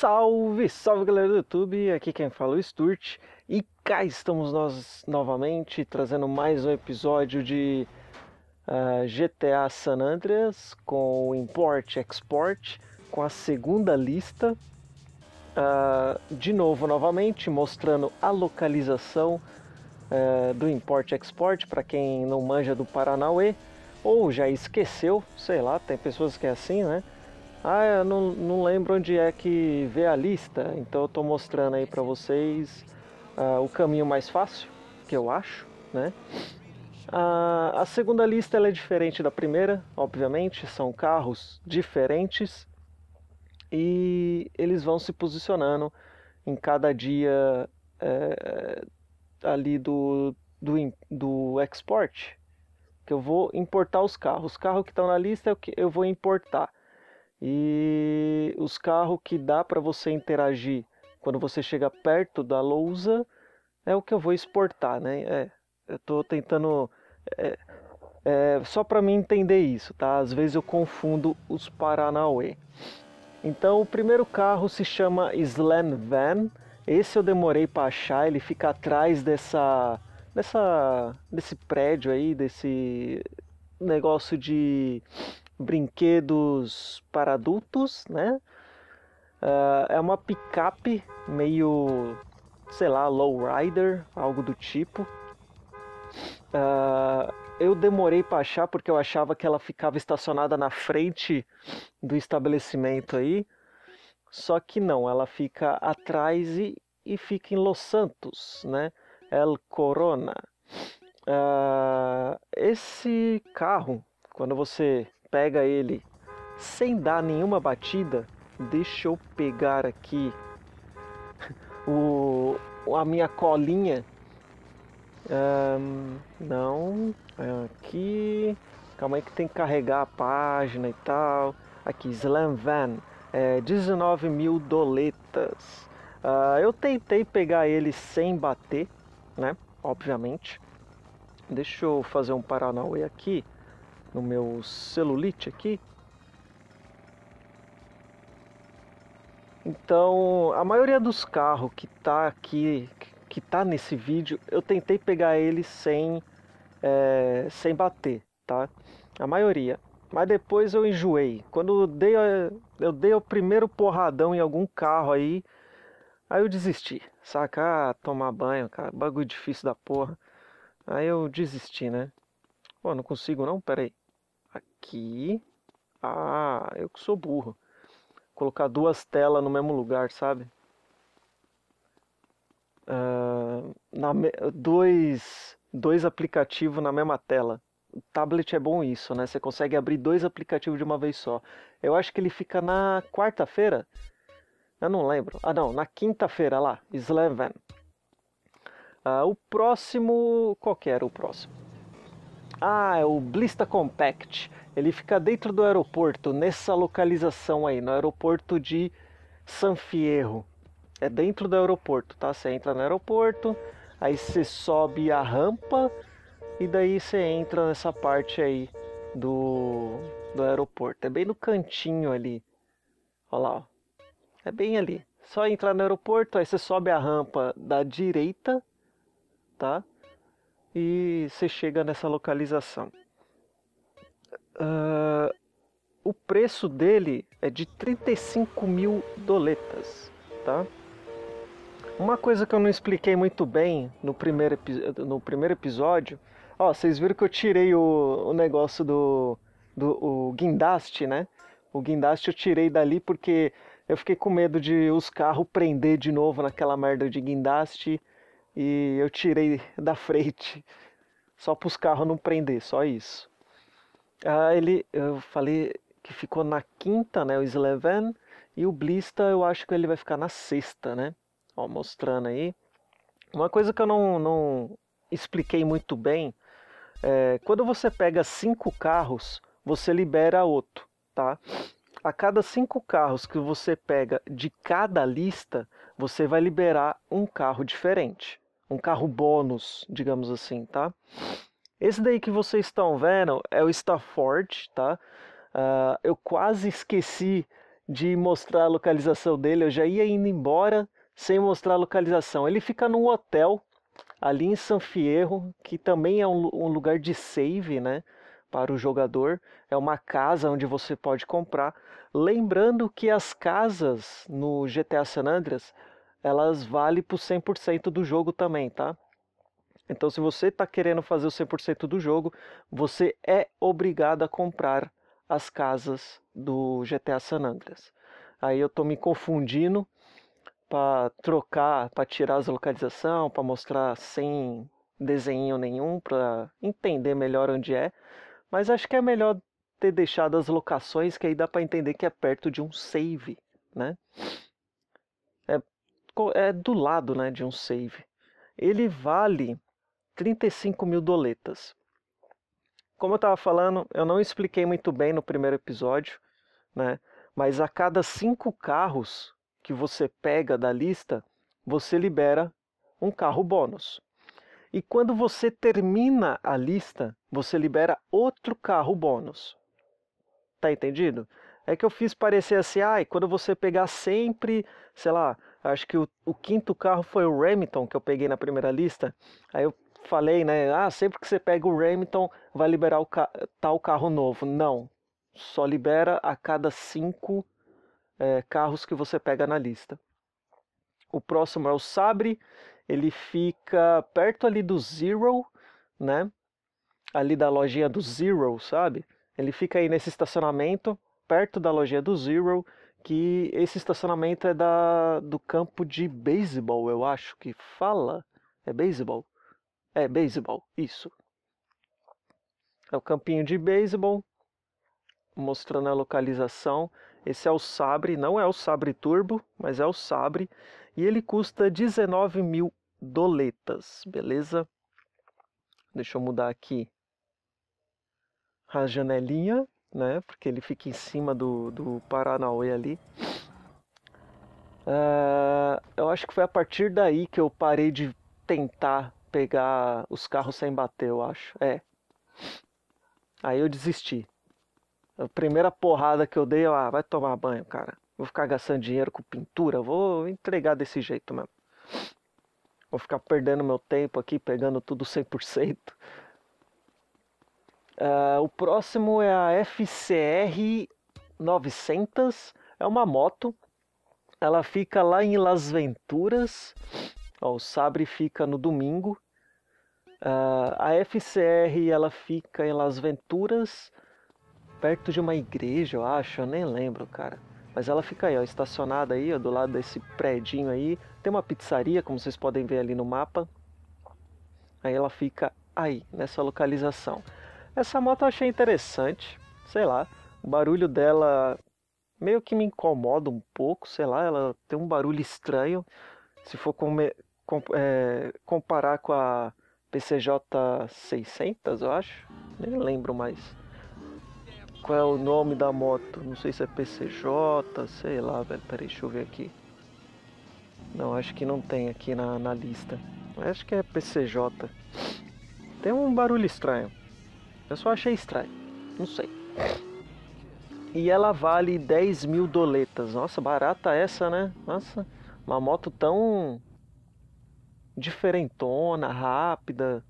Salve, salve galera do YouTube, aqui quem fala é o Sturt e cá estamos nós novamente trazendo mais um episódio de uh, ah, GTA San Andreas com import export com a segunda lista. Uh, de novo, novamente mostrando a localização uh, do import export para quem não manja do Paranauê ou já esqueceu, sei lá, tem pessoas que é assim, né? Ah, eu não, não lembro onde é que vê a lista, então eu tô mostrando aí para vocês uh, o caminho mais fácil, que eu acho, né? Uh, a segunda lista é diferente da primeira, obviamente, são carros diferentes e eles vão se posicionando em cada dia é, ali do, do, do export, que eu vou importar os carros. O carro que estão na lista é que eu vou importar. E os carros que dá para você interagir quando você chega perto da lousa é o que eu vou exportar, né? É, eu estou tentando é, é, só para mim entender isso, tá? Às vezes eu confundo os Paranauê. Então o primeiro carro se chama Slam Van. Esse eu demorei para achar, ele fica atrás dessa, dessa, desse prédio aí, desse negócio de brinquedos para adultos, né? Uh, é uma picape meio, sei lá, lowrider, algo do tipo. Uh, eu demorei para achar porque eu achava que ela ficava estacionada na frente do estabelecimento aí. Só que não, ela fica atrás e, e fica em Los Santos, né? El Corona. Uh, esse carro, quando você Pega ele. Sem dar nenhuma batida, deixa eu pegar aqui o, a minha colinha. Um, não, é aqui. Calma aí que tem que carregar a página e tal. Aqui, Slam Van, é, 19 mil doletas. Uh, eu tentei pegar ele sem bater, né? Obviamente. Deixa eu fazer um paranauê aqui no meu celulite aqui. Então, a maioria dos carros que tá aqui, que tá nesse vídeo, eu tentei pegar ele sem, é, sem bater, tá? A maioria. Mas depois eu enjoei. Quando eu dei, eu dei o primeiro porradão em algum carro aí, aí eu desisti. Saca? Ah, tomar banho, cara. Bagulho difícil da porra. Aí eu desisti, né? Pô, não consigo não? Pera aí aqui. Ah, eu que sou burro. Colocar duas telas no mesmo lugar, sabe? Uh, na me... dois, dois aplicativos na mesma tela. O tablet é bom isso, né? Você consegue abrir dois aplicativos de uma vez só. Eu acho que ele fica na quarta-feira. Eu não lembro. Ah, não, na quinta-feira lá, Sleven. Uh, o próximo. Qual que era o próximo? Ah, é o Blista Compact. Ele fica dentro do aeroporto, nessa localização aí, no aeroporto de San Fierro. É dentro do aeroporto, tá? Você entra no aeroporto, aí você sobe a rampa e daí você entra nessa parte aí do, do aeroporto. É bem no cantinho ali. Olha lá, ó. É bem ali. Só entrar no aeroporto, aí você sobe a rampa da direita, tá? e você chega nessa localização. Uh, o preço dele é de 35 mil doletas, tá? Uma coisa que eu não expliquei muito bem no primeiro, no primeiro episódio, ó, vocês viram que eu tirei o, o negócio do, do guindaste, né? O guindaste eu tirei dali porque eu fiquei com medo de os carros prender de novo naquela merda de guindaste e eu tirei da frente só para os carros não prender, só isso. Ah, ele, eu falei que ficou na quinta, né, o Sleven, e o Blista eu acho que ele vai ficar na sexta, né? Ó, mostrando aí. Uma coisa que eu não, não expliquei muito bem, é, quando você pega cinco carros, você libera outro, tá? A cada cinco carros que você pega de cada lista, você vai liberar um carro diferente um carro bônus, digamos assim, tá? Esse daí que vocês estão vendo é o Stafford, tá? Uh, eu quase esqueci de mostrar a localização dele, eu já ia indo embora sem mostrar a localização. Ele fica num hotel ali em San Fierro, que também é um, um lugar de save, né? Para o jogador, é uma casa onde você pode comprar. Lembrando que as casas no GTA San Andreas elas valem para o 100% do jogo também, tá? Então, se você está querendo fazer o 100% do jogo, você é obrigado a comprar as casas do GTA San Andreas. Aí eu tô me confundindo para trocar, para tirar as localização, para mostrar sem desenho nenhum, para entender melhor onde é. Mas acho que é melhor ter deixado as locações, que aí dá para entender que é perto de um save, né? é do lado né, de um save. Ele vale 35 mil doletas. Como eu estava falando, eu não expliquei muito bem no primeiro episódio, né? mas a cada cinco carros que você pega da lista, você libera um carro bônus. E quando você termina a lista, você libera outro carro bônus. Tá entendido? É que eu fiz parecer assim, ai, ah, quando você pegar sempre, sei lá, acho que o, o, quinto carro foi o Remington que eu peguei na primeira lista. Aí eu falei, né? Ah, sempre que você pega o Remington, vai liberar o ca tal carro novo. Não, só libera a cada cinco é, carros que você pega na lista. O próximo é o Sabre, ele fica perto ali do Zero, né? Ali da lojinha do Zero, sabe? Ele fica aí nesse estacionamento, perto da lojinha do Zero que esse estacionamento é da, do campo de beisebol, eu acho que fala. É beisebol? É beisebol, isso. É o campinho de beisebol, mostrando a localização. Esse é o Sabre, não é o Sabre Turbo, mas é o Sabre. E ele custa 19 mil doletas, beleza? Deixa eu mudar aqui a janelinha né? Porque ele fica em cima do, do Paranauê ali. Uh, eu acho que foi a partir daí que eu parei de tentar pegar os carros sem bater, eu acho. É. Aí eu desisti. A primeira porrada que eu dei, eu, ah, vai tomar banho, cara. Vou ficar gastando dinheiro com pintura, vou entregar desse jeito mesmo. Vou ficar perdendo meu tempo aqui, pegando tudo 100%. Uh, o próximo é a FCR 900, é uma moto. Ela fica lá em Las Venturas. Ó, o Sabre fica no domingo. Uh, a FCR ela fica em Las Venturas, perto de uma igreja, eu acho, eu nem lembro, cara. Mas ela fica aí, ó, estacionada aí, ó, do lado desse prédio aí. Tem uma pizzaria, como vocês podem ver ali no mapa. Aí ela fica aí, nessa localização. Essa moto eu achei interessante, sei lá, o barulho dela meio que me incomoda um pouco, sei lá, ela tem um barulho estranho. Se for com, com, é, comparar com a PCJ 600, eu acho, nem lembro mais qual é o nome da moto, não sei se é PCJ, sei lá, velho, peraí, deixa eu ver aqui. Não, acho que não tem aqui na, na lista. Acho que é PCJ. Tem um barulho estranho. Eu só achei estranho, não sei. E ela vale 10 mil doletas. Nossa, barata essa, né? Nossa, uma moto tão diferentona, rápida.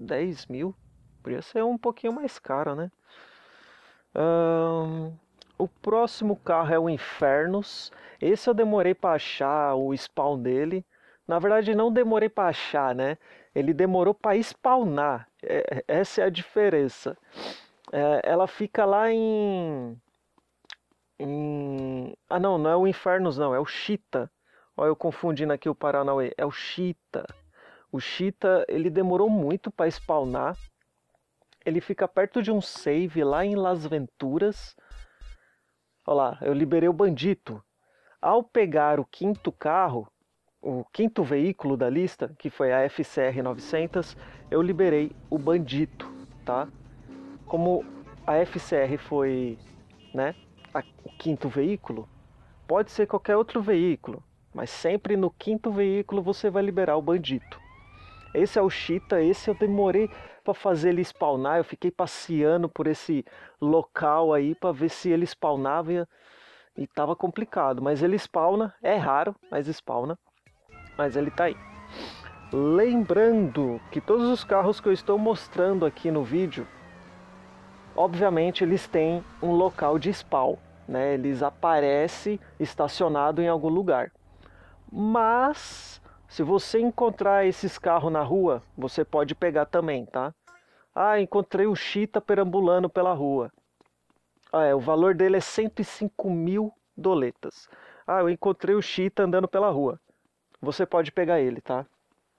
10 mil? Podia ser um pouquinho mais cara, né? Um, o próximo carro é o Infernos. Esse eu demorei para achar o spawn dele. Na verdade, não demorei para achar, né? Ele demorou para spawnar. É, essa é a diferença. É, ela fica lá em, em. Ah, não, não é o Infernos, não, é o Chita. Olha, eu confundindo aqui o Paranauê. É o Chita. O Chita, ele demorou muito para spawnar. Ele fica perto de um save lá em Las Venturas. Olha lá, eu liberei o bandido. Ao pegar o quinto carro, o quinto veículo da lista, que foi a FCR 900, eu liberei o Bandito, tá? Como a FCR foi, né, a, o quinto veículo, pode ser qualquer outro veículo, mas sempre no quinto veículo você vai liberar o Bandito. Esse é o Chita, esse eu demorei para fazer ele spawnar, eu fiquei passeando por esse local aí para ver se ele spawnava e tava complicado, mas ele spawna, é raro, mas spawna mas ele está aí. Lembrando que todos os carros que eu estou mostrando aqui no vídeo, obviamente eles têm um local de spawn, né? Eles aparecem estacionado em algum lugar. Mas se você encontrar esses carros na rua, você pode pegar também, tá? Ah, encontrei o Chita perambulando pela rua. Ah, é, o valor dele é 105 mil doletas. Ah, eu encontrei o Chita andando pela rua você pode pegar ele, tá?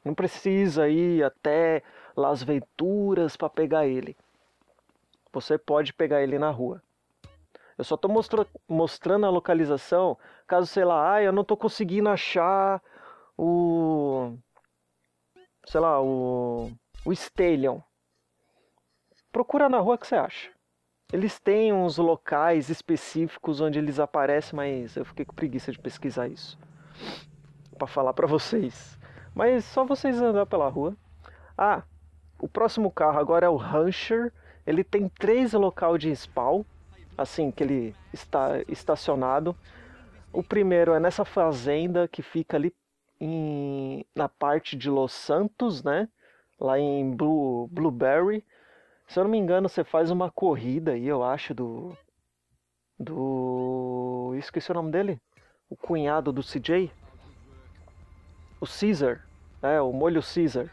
Não precisa ir até Las Venturas para pegar ele. Você pode pegar ele na rua. Eu só estou mostrando a localização, caso sei lá, ai, eu não estou conseguindo achar o sei lá, o o Stallion. Procura na rua que você acha. Eles têm uns locais específicos onde eles aparecem, mas eu fiquei com preguiça de pesquisar isso para falar para vocês. Mas só vocês andar pela rua. Ah, o próximo carro agora é o Rancher. Ele tem três local de spawn, assim que ele está estacionado. O primeiro é nessa fazenda que fica ali em, na parte de Los Santos, né? Lá em Blue, Blueberry. Se eu não me engano, você faz uma corrida aí, eu acho, do. Do. Esqueci o nome dele? O cunhado do CJ? o Caesar, né, o molho Caesar.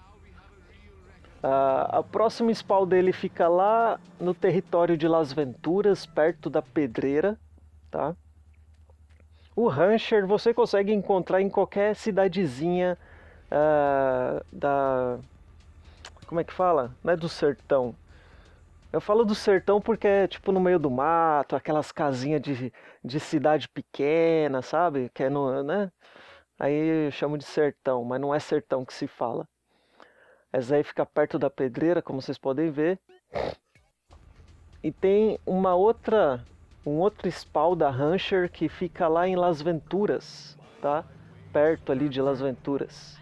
Uh, a próxima spawn dele fica lá no território de Las Venturas, perto da pedreira, tá? O Rancher você consegue encontrar em qualquer cidadezinha uh, da... Como é que fala? né, do sertão. Eu falo do sertão porque é tipo no meio do mato, aquelas casinhas de, de cidade pequena, sabe? Que é no, né? Aí eu chamo de sertão, mas não é sertão que se fala. É Essa aí fica perto da pedreira, como vocês podem ver. E tem uma outra, um outro spawn da Rancher que fica lá em Las Venturas, tá? Perto ali de Las Venturas.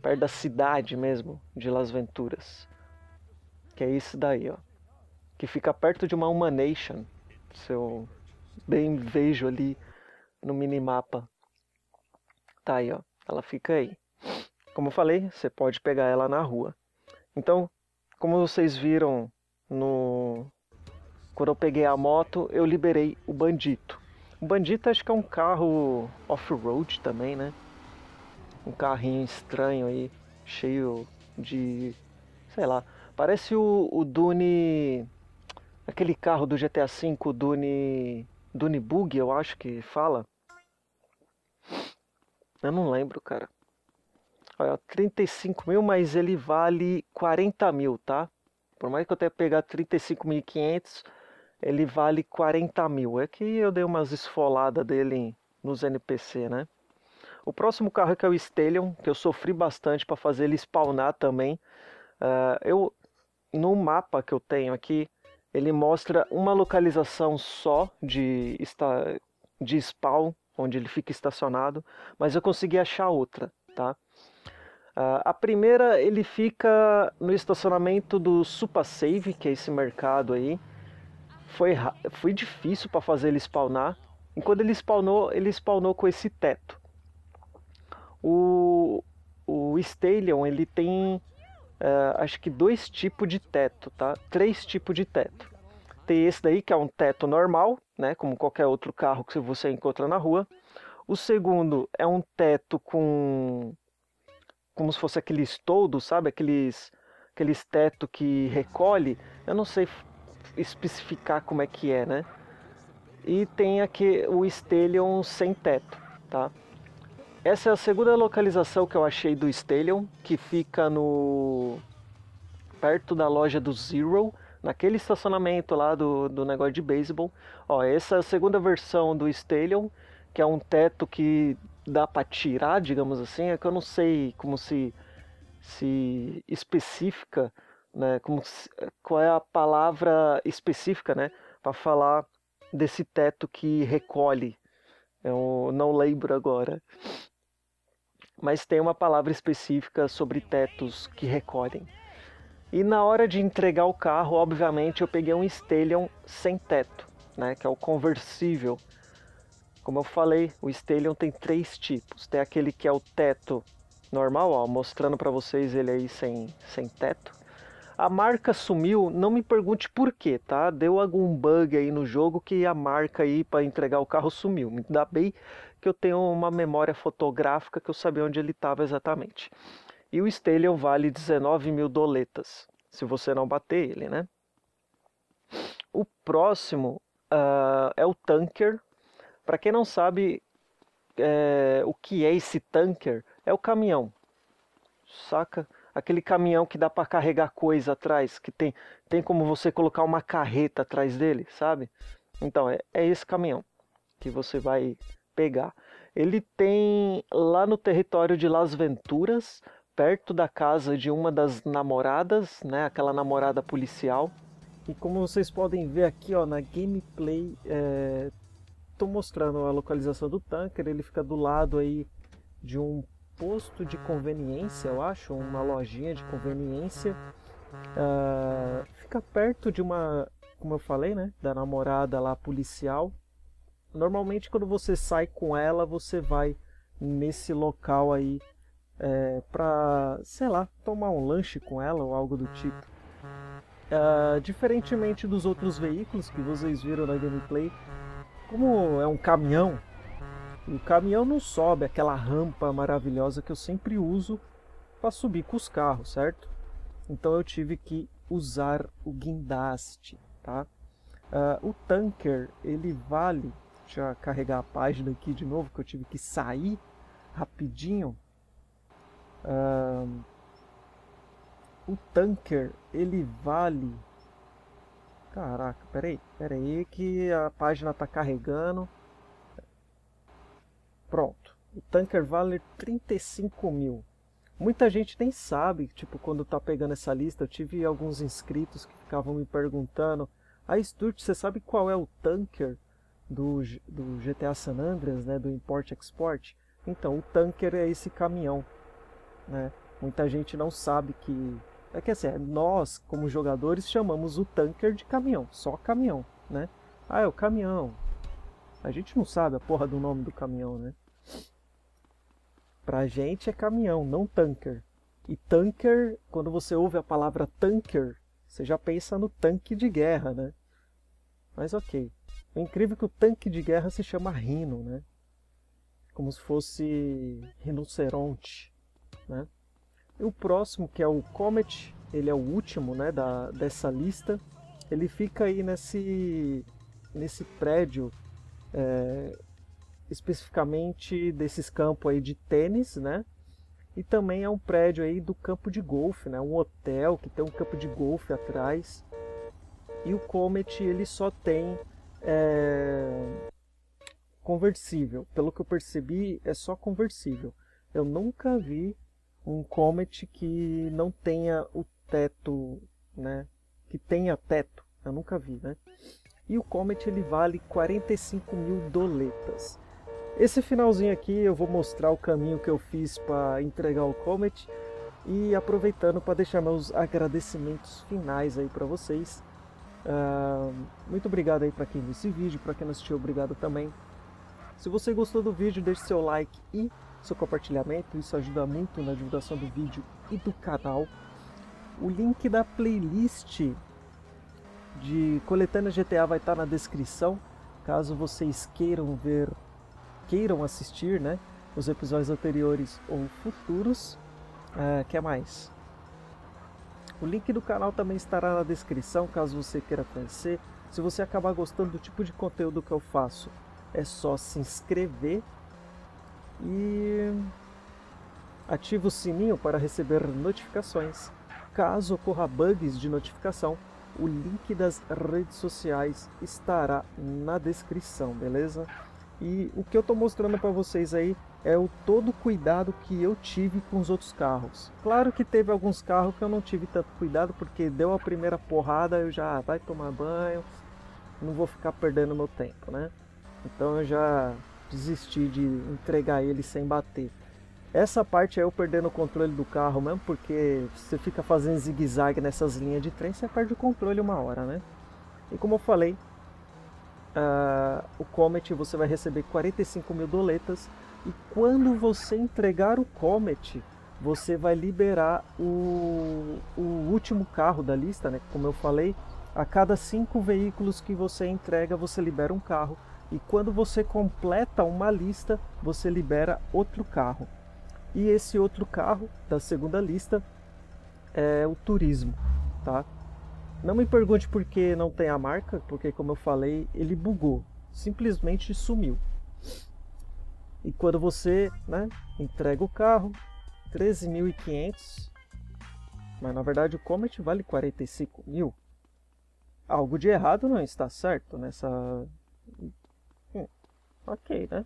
Perto da cidade mesmo de Las Venturas. Que é isso daí, ó. Que fica perto de uma Humanation. Se eu bem vejo ali no minimapa tá aí, ó. Ela fica aí. Como eu falei, você pode pegar ela na rua. Então, como vocês viram no quando eu peguei a moto, eu liberei o Bandito. O Bandito acho que é um carro off-road também, né? Um carrinho estranho aí, cheio de, sei lá, parece o, o Dune, aquele carro do GTA V, Dune, Dune Bug, eu acho que fala. Eu não lembro, cara. Olha, 35 mil, mas ele vale 40 mil, tá? Por mais que eu tenha pegado 35.500, ele vale 40 mil. É que eu dei umas esfoladas dele nos NPC, né? O próximo carro é que é o Stellion, que eu sofri bastante para fazer ele spawnar também. Uh, eu no mapa que eu tenho aqui, ele mostra uma localização só de, de spawn onde ele fica estacionado, mas eu consegui achar outra, tá? Uh, a primeira ele fica no estacionamento do Super Save, que é esse mercado aí. Foi, foi difícil para fazer ele spawnar. E quando ele spawnou, ele spawnou com esse teto. O, o ele tem uh, acho que dois tipos de teto, tá? Três tipos de teto. Tem esse daí que é um teto normal, né, como qualquer outro carro que você encontra na rua. O segundo é um teto com como se fosse aquele estoldo, sabe? Aqueles aqueles teto que recolhe. Eu não sei especificar como é que é, né? E tem aqui o Stellion sem teto, tá? Essa é a segunda localização que eu achei do Stellion, que fica no perto da loja do Zero, naquele estacionamento lá do, do negócio de beisebol. Ó, essa é a segunda versão do Stallion, que é um teto que dá para tirar, digamos assim. É que eu não sei como se se especifica, né? Como se, qual é a palavra específica, né? Para falar desse teto que recolhe. Eu não lembro agora. Mas tem uma palavra específica sobre tetos que recolhem. E na hora de entregar o carro, obviamente, eu peguei um Stellion sem teto, né, que é o conversível. Como eu falei, o Stellion tem três tipos. Tem aquele que é o teto normal, ó, mostrando para vocês ele aí sem, sem teto. A marca sumiu, não me pergunte por quê, tá? Deu algum bug aí no jogo que a marca aí para entregar o carro sumiu. Me dá bem que eu tenho uma memória fotográfica que eu sabia onde ele estava exatamente. E o Stallion vale 19 mil doletas, se você não bater ele, né? O próximo uh, é o Tanker. Para quem não sabe é, o que é esse Tanker, é o caminhão, saca? Aquele caminhão que dá para carregar coisa atrás, que tem, tem como você colocar uma carreta atrás dele, sabe? Então, é, é esse caminhão que você vai pegar. Ele tem lá no território de Las Venturas, perto da casa de uma das namoradas, né, aquela namorada policial. E como vocês podem ver aqui ó, na gameplay, estou é, mostrando a localização do tanker, ele fica do lado aí de um posto de conveniência, eu acho, uma lojinha de conveniência. Uh, fica perto de uma, como eu falei, né, da namorada lá policial. Normalmente quando você sai com ela, você vai nesse local aí é, para, sei lá, tomar um lanche com ela ou algo do tipo. Uh, diferentemente dos outros veículos que vocês viram na gameplay, como é um caminhão, o caminhão não sobe aquela rampa maravilhosa que eu sempre uso para subir com os carros, certo? Então eu tive que usar o guindaste, tá? Uh, o tanker, ele vale... Deixa eu carregar a página aqui de novo, que eu tive que sair rapidinho. Uh, o tanker, ele vale... Caraca, peraí, peraí que a página tá carregando. Pronto, o tanker vale 35 mil. Muita gente nem sabe, tipo, quando tá pegando essa lista, eu tive alguns inscritos que ficavam me perguntando a ah, Sturte, você sabe qual é o tanker do, do GTA San Andreas, né, do import-export? Então, o tanker é esse caminhão né? Muita gente não sabe que. É que assim, é, nós, como jogadores, chamamos o tanker de caminhão, só caminhão, né? Ah, é o caminhão. A gente não sabe a porra do nome do caminhão, né? Pra gente é caminhão, não tanker. E tanker, quando você ouve a palavra tanker, você já pensa no tanque de guerra, né? Mas ok. É incrível que o tanque de guerra se chama rino, né? Como se fosse rinoceronte. Né? E o próximo, que é o Comet, ele é o último né, da, dessa lista. Ele fica aí nesse, nesse prédio, é, especificamente desses campos aí de tênis, né? E também é um prédio aí do campo de golfe, né? Um hotel que tem um campo de golfe atrás. E o Comet, ele só tem... É, conversível. Pelo que eu percebi, é só conversível eu nunca vi um Comet que não tenha o teto, né? Que tenha teto, eu nunca vi, né? E o Comet ele vale 45 mil doletas. Esse finalzinho aqui eu vou mostrar o caminho que eu fiz para entregar o Comet e aproveitando para deixar meus agradecimentos finais aí para vocês. Uh, muito obrigado aí para quem viu esse vídeo, para quem não assistiu, obrigado também. Se você gostou do vídeo, deixe seu like e seu compartilhamento, isso ajuda muito na divulgação do vídeo e do canal. O link da playlist de Coletânea GTA vai estar na descrição, caso vocês queiram ver, queiram assistir, né, os episódios anteriores ou futuros. Uh, mais? O link do canal também estará na descrição, caso você queira conhecer. Se você acabar gostando do tipo de conteúdo que eu faço, é só se inscrever e ative o sininho para receber notificações. Caso ocorra bugs de notificação, o link das redes sociais estará na descrição, beleza? E o que eu estou mostrando para vocês aí é o todo cuidado que eu tive com os outros carros. Claro que teve alguns carros que eu não tive tanto cuidado, porque deu a primeira porrada, eu já vai tomar banho, não vou ficar perdendo meu tempo, né? Então eu já desistir de entregar ele sem bater. Essa parte é eu perdendo o controle do carro mesmo, porque você fica fazendo zigue-zague nessas linhas de trem, você perde o controle uma hora, né? E como eu falei, uh, o Comet você vai receber 45 mil doletas, e quando você entregar o Comet, você vai liberar o, o último carro da lista, né? Como eu falei, a cada cinco veículos que você entrega, você libera um carro e quando você completa uma lista, você libera outro carro. E esse outro carro da segunda lista é o turismo, tá? Não me pergunte por que não tem a marca, porque como eu falei, ele bugou, simplesmente sumiu. E quando você, né, entrega o carro, 13.500, mas na verdade o Comet vale 45 mil. Algo de errado não está certo nessa Ok, né?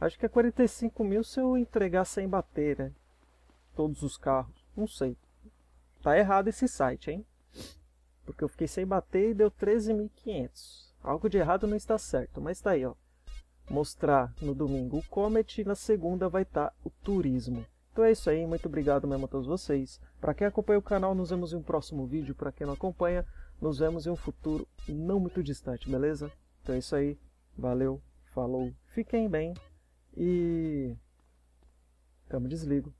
Acho que é 45 mil se eu entregar sem bater, né? Todos os carros. Não sei. Tá errado esse site, hein? Porque eu fiquei sem bater e deu 13.500. Algo de errado não está certo, mas tá aí, ó. Mostrar no domingo o Comet e na segunda vai estar tá o turismo. Então é isso aí, muito obrigado mesmo a todos vocês. Para quem acompanha o canal, nos vemos em um próximo vídeo. Para quem não acompanha, nos vemos em um futuro não muito distante, beleza? Então é isso aí, valeu! falou, fiquem bem e. Tamo desligo.